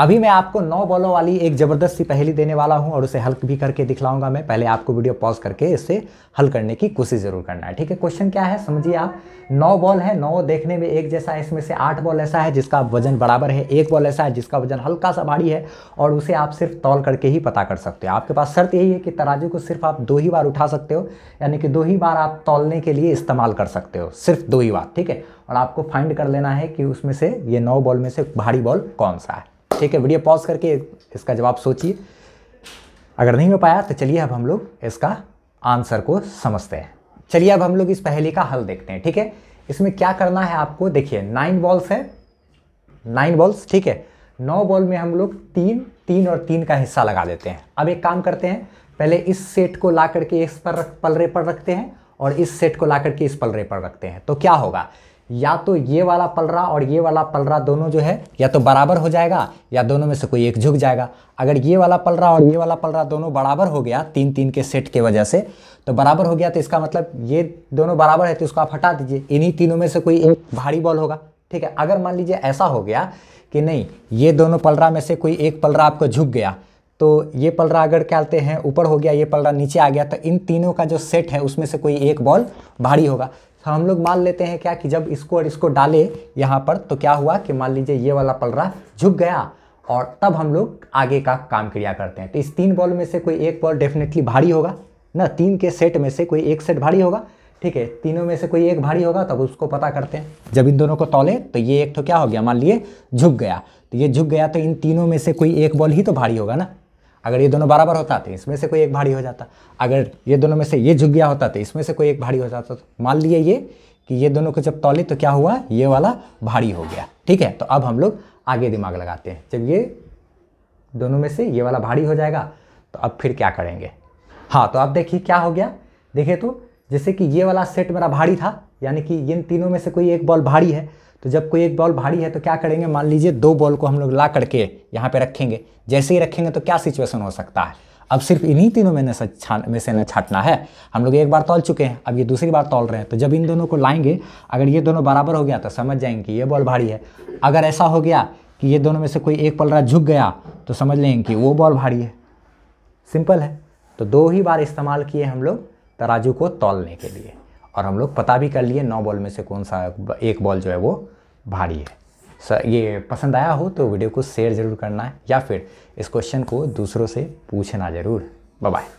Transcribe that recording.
अभी मैं आपको नौ बॉलों वाली एक ज़बरदस्त सी पहेली देने वाला हूँ और उसे हल भी करके दिखलाऊंगा मैं पहले आपको वीडियो पॉज करके इसे हल करने की कोशिश ज़रूर करना है ठीक है क्वेश्चन क्या है समझिए आप नौ बॉल है नौ देखने में एक जैसा है इसमें से आठ बॉल ऐसा है जिसका वजन बराबर है एक बॉल ऐसा है जिसका वजन हल्का सा भारी है और उसे आप सिर्फ तौल करके ही पता कर सकते हो आपके पास शर्त यही है कि तराजू को सिर्फ आप दो ही बार उठा सकते हो यानी कि दो ही बार आप तौलने के लिए इस्तेमाल कर सकते हो सिर्फ दो ही बार ठीक है और आपको फाइंड कर लेना है कि उसमें से ये नौ बॉल में से भारी बॉल कौन सा है हाँ। ठीक है वीडियो पॉज करके इसका जवाब सोचिए अगर नहीं हो पाया तो चलिए अब हम लोग इसका आंसर को समझते हैं चलिए अब हम लोग इस पहले का हल देखते हैं ठीक है इसमें क्या करना है आपको देखिए नाइन बॉल्स है नाइन बॉल्स ठीक है नौ बॉल में हम लोग तीन तीन और तीन का हिस्सा लगा देते हैं अब एक काम करते हैं पहले इस सेट को ला करके इस पर रख पलरे पर रखते हैं और इस सेट को ला करके इस पलरे पर रखते हैं तो क्या होगा या तो ये वाला पलरा और ये वाला पलरा दोनों जो है या तो बराबर हो जाएगा या दोनों में से कोई एक झुक जाएगा अगर ये वाला पलरा और ये वाला पलरा दोनों बराबर हो गया तीन तीन के सेट के वजह से तो बराबर हो गया तो इसका मतलब ये दोनों बराबर है तो इसको आप हटा दीजिए इन्हीं तीनों में से कोई एक भारी बॉल होगा ठीक है अगर मान लीजिए ऐसा हो गया कि नहीं ये दोनों पलरा में से कोई एक पलरा आपको झुक गया तो ये पलरा अगर कहते हैं ऊपर हो गया ये पलरा नीचे आ गया तो इन तीनों का जो सेट है उसमें से कोई एक बॉल भारी होगा तो हम लोग मान लेते हैं क्या कि जब इसको और इसको डाले यहाँ पर तो क्या हुआ कि मान लीजिए ये वाला पलरा झुक गया और तब हम लोग आगे का काम क्रिया करते हैं तो इस तीन बॉल में से कोई एक बॉल डेफिनेटली भारी होगा ना तीन के सेट में से कोई एक सेट भारी होगा ठीक है तीनों में से कोई एक भारी होगा तब उसको पता करते हैं जब इन दोनों को तोले तो ये एक तो क्या हो गया मान लिए झुक गया तो ये झुक गया तो इन तीनों में से कोई एक बॉल ही तो भारी होगा ना अगर ये दोनों बराबर होता तो इसमें से कोई एक भारी हो जाता अगर ये दोनों में से ये झुक गया होता तो इसमें से कोई एक भारी हो जाता तो मान लिए ये कि ये दोनों को जब तौले तो क्या हुआ ये वाला भारी हो गया ठीक है तो अब हम लोग आगे दिमाग लगाते हैं जब ये दोनों में से ये वाला भारी हो जाएगा तो अब फिर क्या करेंगे हाँ तो अब देखिए क्या हो गया देखिए तो जैसे कि ये वाला सेट मेरा भारी था यानी कि इन तीनों में से कोई एक बॉल भारी है तो जब कोई एक बॉल भारी है तो क्या करेंगे मान लीजिए दो बॉल को हम लोग ला करके यहाँ पे रखेंगे जैसे ही रखेंगे तो क्या सिचुएशन हो सकता है अब सिर्फ इन्हीं तीनों में से छान में से न छाटना है हम लोग एक बार तोल चुके हैं अब ये दूसरी बार तोल रहे हैं तो जब इन दोनों को लाएंगे अगर ये दोनों बराबर हो गया तो समझ जाएंगे कि ये बॉल भारी है अगर ऐसा हो गया कि ये दोनों में से कोई एक पलरा झुक गया तो समझ लेंगे कि वो बॉल भारी है सिंपल है तो दो ही बार इस्तेमाल किए हम लोग तराजू को तोलने के लिए और हम लोग पता भी कर लिए नौ बॉल में से कौन सा एक बॉल जो है वो भारी है सर ये पसंद आया हो तो वीडियो को शेयर ज़रूर करना है या फिर इस क्वेश्चन को दूसरों से पूछना ज़रूर बाय